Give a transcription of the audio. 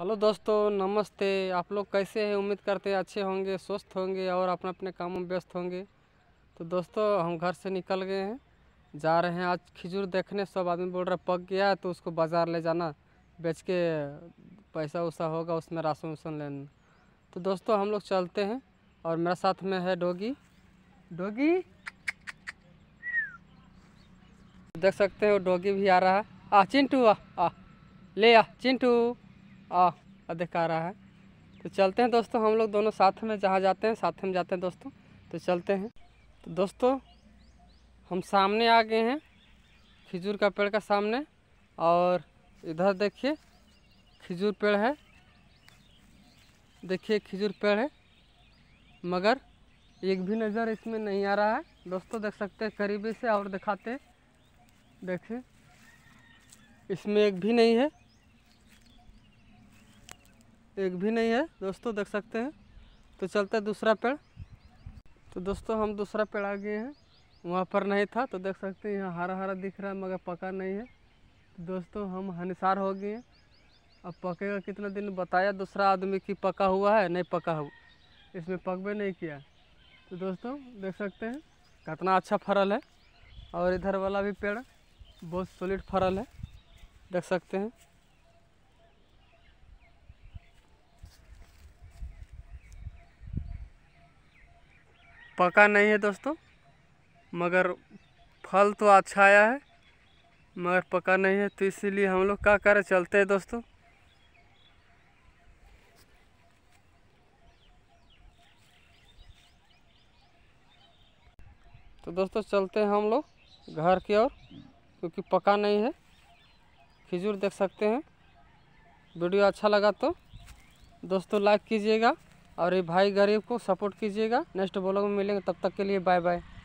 hello दोस्तों नमस्ते आप लोग कैसे हैं उम्मीद करते हैं अच्छे होंगे स्वस्थ होंगे और अपने अपने कामों में व्यस्त होंगे तो दोस्तों हम घर से निकल गए हैं जा रहे हैं आज खिजूर देखने सब आदमी बोल रहा पक गया है तो उसको बाज़ार ले जाना बेच के पैसा वैसा होगा उसमें राशन वसन लेना तो दोस्तों हम लोग चलते हैं और मेरे साथ में है डोगी डोगी देख सकते हो डोगी भी आ रहा है आ चिंटू आ, आ ले आ चिंटू आ रहा है तो चलते हैं दोस्तों हम लोग दोनों साथ में जहाँ जाते हैं साथ में जाते हैं दोस्तों तो चलते हैं तो दोस्तों हम सामने आ गए हैं खजूर का पेड़ का सामने और इधर देखिए खजूर पेड़ है देखिए खजूर पेड़ है मगर एक भी नज़र इसमें नहीं आ रहा है दोस्तों देख सकते हैं करीबी से और दिखाते देखिए इसमें एक भी नहीं है एक भी नहीं है दोस्तों देख सकते हैं तो चलते हैं दूसरा पेड़ तो दोस्तों हम दूसरा पेड़ आ गए हैं वहाँ पर नहीं था तो देख सकते हैं यहाँ हरा हरा दिख रहा है मगर पका नहीं है तो दोस्तों हम हनिसार हो गए हैं अब पकेगा कितना दिन बताया दूसरा आदमी कि पका हुआ है नहीं पका हुआ इसमें पकबे नहीं किया तो दोस्तों देख सकते हैं कितना अच्छा फरल है और इधर वाला भी पेड़ बहुत सॉलिड फरल है देख सकते हैं पका नहीं है दोस्तों मगर फल तो अच्छा आया है मगर पका नहीं है तो इसीलिए हम लोग क्या करें चलते हैं दोस्तों तो दोस्तों चलते हैं हम लोग घर की ओर क्योंकि पका नहीं है खिजूर देख सकते हैं वीडियो अच्छा लगा तो दोस्तों लाइक कीजिएगा और ये भाई गरीब को सपोर्ट कीजिएगा नेक्स्ट ब्लॉग में मिलेंगे तब तक के लिए बाय बाय